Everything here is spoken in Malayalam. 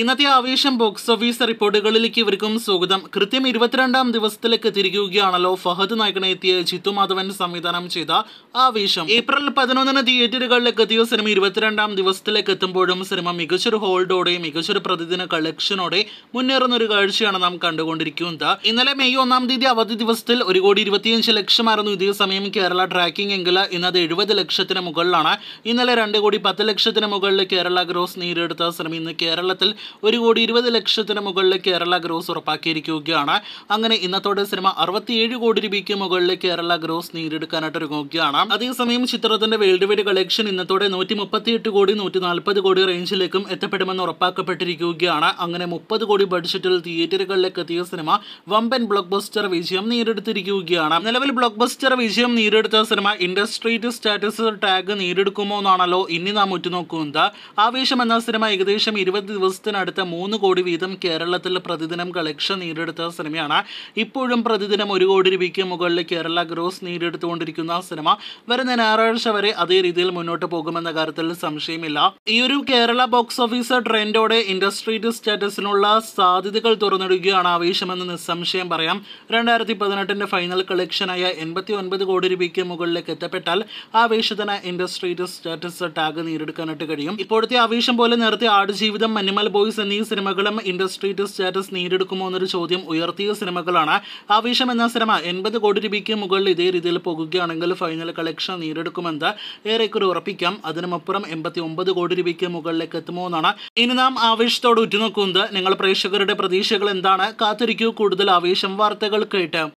ഇന്നത്തെ ആവേശം ബോക്സ് ഓഫീസ് റിപ്പോർട്ടുകളിലേക്ക് ഇവർക്കും സ്വാഗതം കൃത്യം ഇരുപത്തിരണ്ടാം ദിവസത്തിലേക്ക് തിരികുകയാണല്ലോ ഫഹദ് നായകനെ എത്തിയ ജിത്തു മാധവൻ സംവിധാനം ചെയ്ത ആവേശം ഏപ്രിൽ പതിനൊന്നിന് തിയേറ്ററുകളിലേക്ക് എത്തിയ സിനിമ ഇരുപത്തിരണ്ടാം ദിവസത്തിലേക്ക് എത്തുമ്പോഴും സിനിമ മികച്ചൊരു ഹോൾഡോടെ മികച്ചൊരു പ്രതിദിന കളക്ഷനോടെ മുന്നേറുന്ന ഒരു കാഴ്ചയാണ് നാം കണ്ടുകൊണ്ടിരിക്കുന്നത് ഇന്നലെ മെയ് ഒന്നാം തീയതി അവധി ദിവസത്തിൽ ഒരു കോടി ഇരുപത്തിയഞ്ച് ലക്ഷമായിരുന്നു ഇതേ സമയം കേരള ട്രാക്കിംഗ് എങ്കിൽ ഇന്നത് എഴുപത് ലക്ഷത്തിന് മുകളിലാണ് ഇന്നലെ രണ്ട് കോടി പത്ത് ലക്ഷത്തിന് മുകളിൽ കേരള ഗ്രോസ് നേരിടുത്ത സിനിമ ഇന്ന് കേരളത്തിൽ ഒരു കോടി ഇരുപത് ലക്ഷത്തിന് മുകളിൽ കേരള ഗ്രോസ് ഉറപ്പാക്കിയിരിക്കുകയാണ് അങ്ങനെ ഇന്നത്തോടെ സിനിമ അറുപത്തിയേഴ് കോടി രൂപയ്ക്ക് മുകളിൽ കേരള ഗ്രോസ് നേടിയെടുക്കാനായിട്ട് ഒരുങ്ങുകയാണ് അതേസമയം ചിത്രത്തിന്റെ വേൾഡ് വൈഡ് കളക്ഷൻ ഇന്നത്തോടെ നൂറ്റി മുപ്പത്തിയെട്ട് കോടി നൂറ്റി നാൽപ്പത് കോടി റേഞ്ചിലേക്കും എത്തപ്പെടുമെന്ന് ഉറപ്പാക്കപ്പെട്ടിരിക്കുകയാണ് അങ്ങനെ മുപ്പത് കോടി ബഡ്ജറ്റിൽ തിയേറ്ററുകളിലേക്ക് എത്തിയ സിനിമ വമ്പൻ ബ്ലോക്ക് ബസ്റ്റർ വിജയം നേടിയെടുത്തിരിക്കുകയാണ് നിലവിൽ ബ്ലോക്ക് ബസ്റ്റർ വിജയം നേടിയെടുത്ത സിനിമ ഇൻഡസ്ട്രിയേറ്റ് സ്റ്റാറ്റസ് ടാഗ് നേടിയെടുക്കുമോ എന്നാണല്ലോ ഇനി നാം ഉറ്റുനോക്കുന്നത് ആവേശം എന്ന സിനിമ ഏകദേശം ഇരുപത് ദിവസത്തിന് ലക്ഷത്തിനടുത്ത് മൂന്ന് കോടി വീതം കേരളത്തിൽ പ്രതിദിനം കളക്ഷൻ നേടിയെടുത്ത സിനിമയാണ് ഇപ്പോഴും പ്രതിദിനം ഒരു കോടി രൂപയ്ക്ക് മുകളിൽ കേരള ഗ്രോസ് നേടിയെടുത്തുകൊണ്ടിരിക്കുന്ന സിനിമ വരുന്ന ഞായറാഴ്ച വരെ അതേ രീതിയിൽ മുന്നോട്ട് പോകുമെന്ന കാര്യത്തിൽ സംശയമില്ല ഈ ഒരു കേരള ബോക്സ് ഓഫീസ് ട്രെൻഡോടെ ഇൻഡസ്ട്രി സ്റ്റാറ്റസിനുള്ള സാധ്യതകൾ തുറന്നിടുകയാണ് ആവേശമെന്ന് നിസ്സംശയം പറയാം രണ്ടായിരത്തി പതിനെട്ടിന്റെ ഫൈനൽ കളക്ഷനായ എൺപത്തി ഒൻപത് കോടി രൂപയ്ക്ക് മുകളിലേക്ക് എത്തപ്പെട്ടാൽ ആവേശത്തിന് ഇൻഡസ്ട്രി സ്റ്റാറ്റസ് ടാഗ് നേരിടുക്കാനായിട്ട് കഴിയും ഇപ്പോഴത്തെ ആവേശം പോലെ നേരത്തെ ആടുജീവിതം മഞ്ഞുമൽ ബോയ് ബോയ്സ് എന്നീ സിനിമകളും ഇൻഡസ്ട്രിയുടെ സ്റ്റാറ്റസ് നേരിടുക്കുമോ എന്നൊരു ചോദ്യം ഉയർത്തിയ സിനിമകളാണ് ആവേശം എന്ന സിനിമ എൺപത് കോടി രൂപയ്ക്ക് മുകളിൽ ഇതേ രീതിയിൽ പോകുകയാണെങ്കിൽ ഫൈനൽ കളക്ഷൻ നേരിടുക്കുമെന്ന് ഏറെക്കുറെ ഉറപ്പിക്കാം അതിനുമപ്പുറം എൺപത്തി ഒമ്പത് കോടി രൂപയ്ക്ക് മുകളിലേക്ക് എത്തുമോ എന്നാണ് ഇനി നാം ആവേശത്തോട് ഉറ്റുനോക്കുന്നത് നിങ്ങൾ പ്രേക്ഷകരുടെ പ്രതീക്ഷകൾ എന്താണ് കാത്തിരിക്കൂ കൂടുതൽ ആവേശം വാർത്തകൾ കേട്ട്